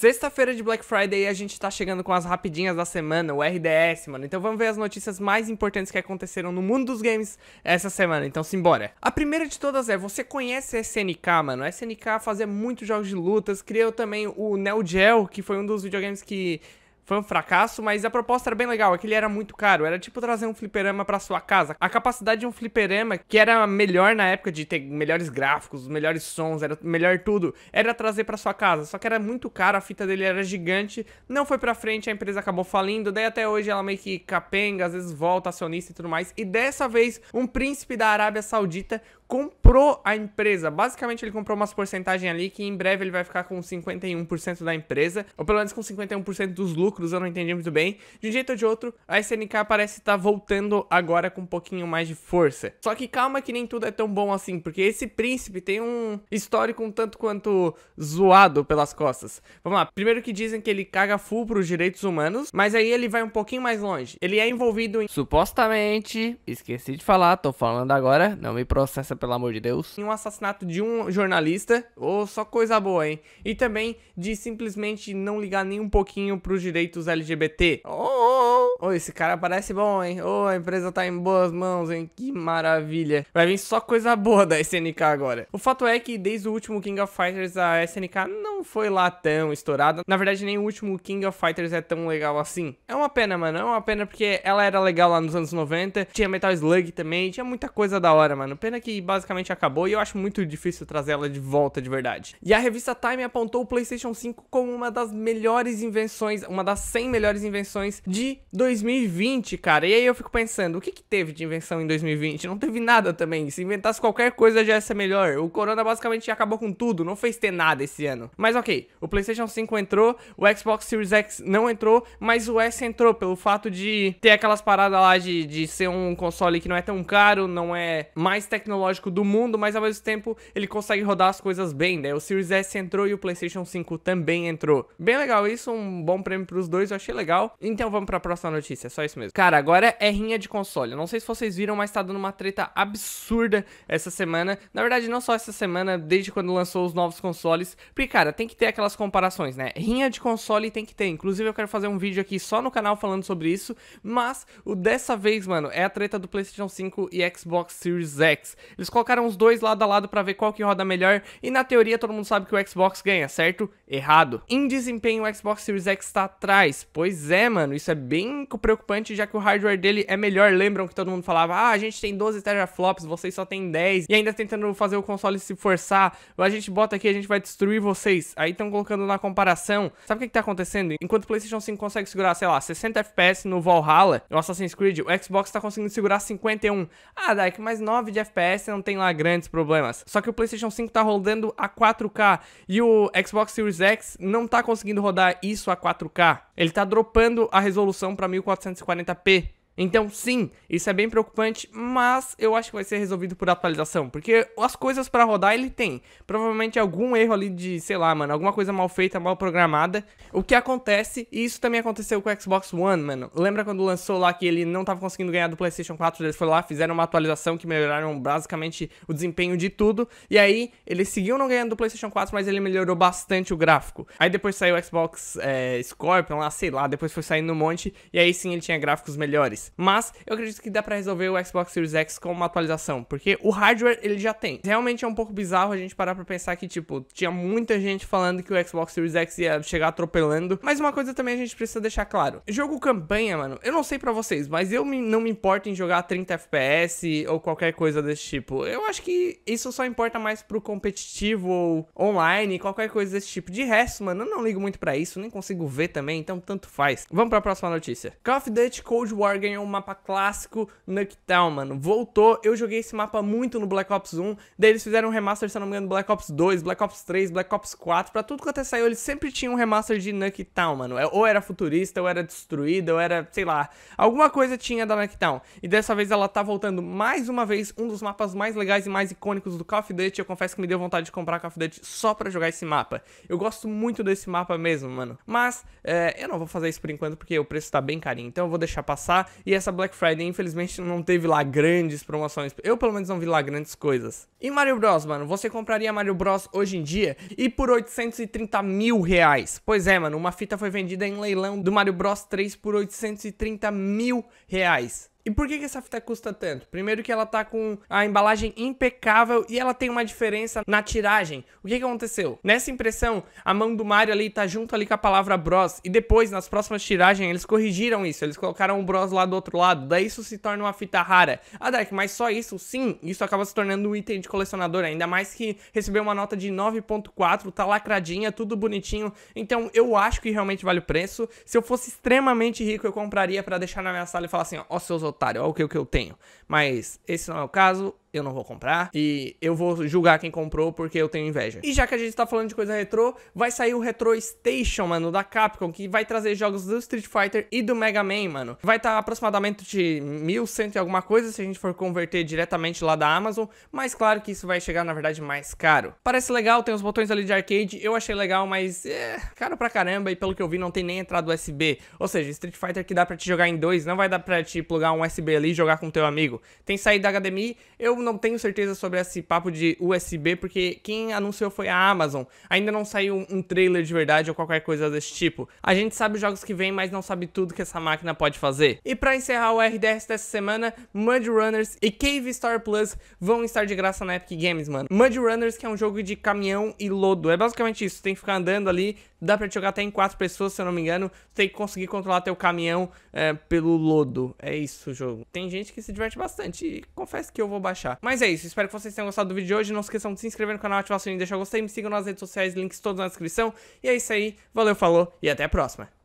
Sexta-feira de Black Friday a gente tá chegando com as rapidinhas da semana, o RDS, mano. Então vamos ver as notícias mais importantes que aconteceram no mundo dos games essa semana. Então simbora. A primeira de todas é, você conhece a SNK, mano? A SNK fazia muitos jogos de lutas, criou também o Neo Geo, que foi um dos videogames que foi um fracasso, mas a proposta era bem legal, Aquele ele era muito caro, era tipo trazer um fliperama para sua casa. A capacidade de um fliperama, que era melhor na época de ter melhores gráficos, melhores sons, era melhor tudo, era trazer para sua casa, só que era muito caro, a fita dele era gigante, não foi para frente, a empresa acabou falindo, daí até hoje ela meio que capenga, às vezes volta acionista e tudo mais. E dessa vez, um príncipe da Arábia Saudita comprou a empresa. Basicamente, ele comprou umas porcentagens ali que em breve ele vai ficar com 51% da empresa, ou pelo menos com 51% dos lucros lucros, eu não entendi muito bem. De um jeito ou de outro, a SNK parece estar tá voltando agora com um pouquinho mais de força. Só que calma que nem tudo é tão bom assim, porque esse príncipe tem um histórico um tanto quanto zoado pelas costas. Vamos lá, primeiro que dizem que ele caga full pros direitos humanos, mas aí ele vai um pouquinho mais longe. Ele é envolvido em... Supostamente, esqueci de falar, tô falando agora, não me processa pelo amor de Deus. Em um assassinato de um jornalista, ou oh, só coisa boa, hein? E também de simplesmente não ligar nem um pouquinho pros direitos direitos LGBT. Oh, oh, oh oh, esse cara parece bom, hein? oh, a empresa tá em boas mãos, hein? Que maravilha. Vai vir só coisa boa da SNK agora. O fato é que desde o último King of Fighters a SNK não foi lá tão estourada. Na verdade, nem o último King of Fighters é tão legal assim. É uma pena, mano. É uma pena porque ela era legal lá nos anos 90. Tinha Metal Slug também. Tinha muita coisa da hora, mano. Pena que basicamente acabou e eu acho muito difícil trazer ela de volta de verdade. E a revista Time apontou o PlayStation 5 como uma das melhores invenções, uma das 100 melhores invenções de 2000 2020, cara. E aí eu fico pensando, o que, que teve de invenção em 2020? Não teve nada também. Se inventasse qualquer coisa já ia ser melhor. O Corona basicamente acabou com tudo, não fez ter nada esse ano. Mas ok, o PlayStation 5 entrou, o Xbox Series X não entrou, mas o S entrou pelo fato de ter aquelas paradas lá de, de ser um console que não é tão caro, não é mais tecnológico do mundo, mas ao mesmo tempo ele consegue rodar as coisas bem, né? O Series S entrou e o PlayStation 5 também entrou. Bem legal isso, um bom prêmio pros dois, eu achei legal. Então vamos pra próxima notícia notícia, é só isso mesmo. Cara, agora é rinha de console. Não sei se vocês viram, mas tá dando uma treta absurda essa semana. Na verdade, não só essa semana, desde quando lançou os novos consoles. Porque, cara, tem que ter aquelas comparações, né? Rinha de console tem que ter. Inclusive, eu quero fazer um vídeo aqui só no canal falando sobre isso. Mas o dessa vez, mano, é a treta do PlayStation 5 e Xbox Series X. Eles colocaram os dois lado a lado para ver qual que roda melhor. E na teoria, todo mundo sabe que o Xbox ganha, certo? Errado. Em desempenho, o Xbox Series X tá atrás. Pois é, mano, isso é bem único preocupante, já que o hardware dele é melhor. Lembram que todo mundo falava, ah, a gente tem 12 teraflops, vocês só tem 10. E ainda tentando fazer o console se forçar. A gente bota aqui, a gente vai destruir vocês. Aí estão colocando na comparação. Sabe o que, que tá acontecendo? Enquanto o PlayStation 5 consegue segurar, sei lá, 60 FPS no Valhalla, no Assassin's Creed, o Xbox tá conseguindo segurar 51. Ah, Dyke, mas 9 de FPS não tem lá grandes problemas. Só que o PlayStation 5 tá rodando a 4K e o Xbox Series X não tá conseguindo rodar isso a 4K. Ele tá dropando a resolução pra mim 1440p. Então, sim, isso é bem preocupante, mas eu acho que vai ser resolvido por atualização, porque as coisas para rodar ele tem. Provavelmente algum erro ali de, sei lá, mano, alguma coisa mal feita, mal programada. O que acontece, e isso também aconteceu com o Xbox One, mano. Lembra quando lançou lá que ele não tava conseguindo ganhar do PlayStation 4? Eles foram lá, fizeram uma atualização que melhoraram basicamente o desempenho de tudo. E aí, ele seguiu não ganhando do PlayStation 4, mas ele melhorou bastante o gráfico. Aí depois saiu o Xbox é, Scorpion lá, sei lá, depois foi saindo um monte, e aí sim ele tinha gráficos melhores. Mas eu acredito que dá para resolver o Xbox Series X com uma atualização, porque o hardware ele já tem. Realmente é um pouco bizarro a gente parar pra pensar que, tipo, tinha muita gente falando que o Xbox Series X ia chegar atropelando, mas uma coisa também a gente precisa deixar claro. Jogo campanha, mano, eu não sei para vocês, mas eu me, não me importo em jogar 30 FPS ou qualquer coisa desse tipo. Eu acho que isso só importa mais pro competitivo ou online, qualquer coisa desse tipo. De resto, mano, eu não ligo muito para isso, nem consigo ver também, então tanto faz. Vamos para a próxima notícia. Call of Duty Cold War ganhou é um mapa clássico Nuketown, mano. Voltou, eu joguei esse mapa muito no Black Ops 1, daí eles fizeram um remaster, se não me engano, Black Ops 2, Black Ops 3, Black Ops 4, pra tudo que até saiu, eles sempre tinham um remaster de Nuketown, mano. É, ou era futurista, ou era destruída, ou era, sei lá, alguma coisa tinha da Nuketown. E dessa vez ela tá voltando mais uma vez, um dos mapas mais legais e mais icônicos do Call of Duty, eu confesso que me deu vontade de comprar Call of Duty só pra jogar esse mapa. Eu gosto muito desse mapa mesmo, mano. Mas, é, eu não vou fazer isso por enquanto, porque o preço tá bem carinho, então eu vou deixar passar. E essa Black Friday, infelizmente, não teve lá grandes promoções. Eu, pelo menos, não vi lá grandes coisas. E Mario Bros, mano, você compraria Mario Bros hoje em dia e por 830 mil reais? Pois é, mano, uma fita foi vendida em leilão do Mario Bros 3 por 830 mil reais. E por que, que essa fita custa tanto? Primeiro que ela tá com a embalagem impecável e ela tem uma diferença na tiragem. O que, que aconteceu? Nessa impressão, a mão do Mario ali tá junto ali com a palavra Bros. E depois, nas próximas tiragens, eles corrigiram isso. Eles colocaram o Bros lá do outro lado. Daí isso se torna uma fita rara. Ah, Dark, mas só isso? Sim, isso acaba se tornando um item de colecionador. Ainda mais que recebeu uma nota de 9.4, tá lacradinha, tudo bonitinho. Então eu acho que realmente vale o preço. Se eu fosse extremamente rico, eu compraria para deixar na minha sala e falar assim, ó, oh, seus otário, olha o que, o que eu tenho. Mas esse não é o caso, eu não vou comprar. E eu vou julgar quem comprou porque eu tenho inveja. E já que a gente tá falando de coisa retrô, vai sair o Retro Station, mano, da Capcom, que vai trazer jogos do Street Fighter e do Mega Man, mano. Vai estar tá aproximadamente de 1100 e alguma coisa se a gente for converter diretamente lá da Amazon, mas claro que isso vai chegar, na verdade, mais caro. Parece legal, tem os botões ali de arcade, eu achei legal, mas é caro pra caramba e pelo que eu vi não tem nem entrada USB. Ou seja, Street Fighter que dá pra te jogar em dois, não vai dar pra te plugar um USB ali e jogar com teu amigo. Tem saída HDMI, eu não tenho certeza sobre esse papo de USB, porque quem anunciou foi a Amazon. Ainda não saiu um trailer de verdade ou qualquer coisa desse tipo. A gente sabe os jogos que vem, mas não sabe tudo que essa máquina pode fazer. E para encerrar o RDS dessa semana, Mud Runners e Cave Star Plus vão estar de graça na Epic Games, mano. Mud Runners, que é um jogo de caminhão e lodo. É basicamente isso, tem que ficar andando ali, dá pra jogar até em quatro pessoas, se eu não me engano. Tem que conseguir controlar teu caminhão é, pelo lodo. É isso o jogo. Tem gente que se diverte bastante e confesso que eu vou baixar deixar. Mas é isso, espero que vocês tenham gostado do vídeo de hoje. Não se esqueçam de se inscrever no canal, ativar o sininho, deixar o gostei, me sigam nas redes sociais, links todos na descrição. E é isso aí, valeu, falou e até a próxima.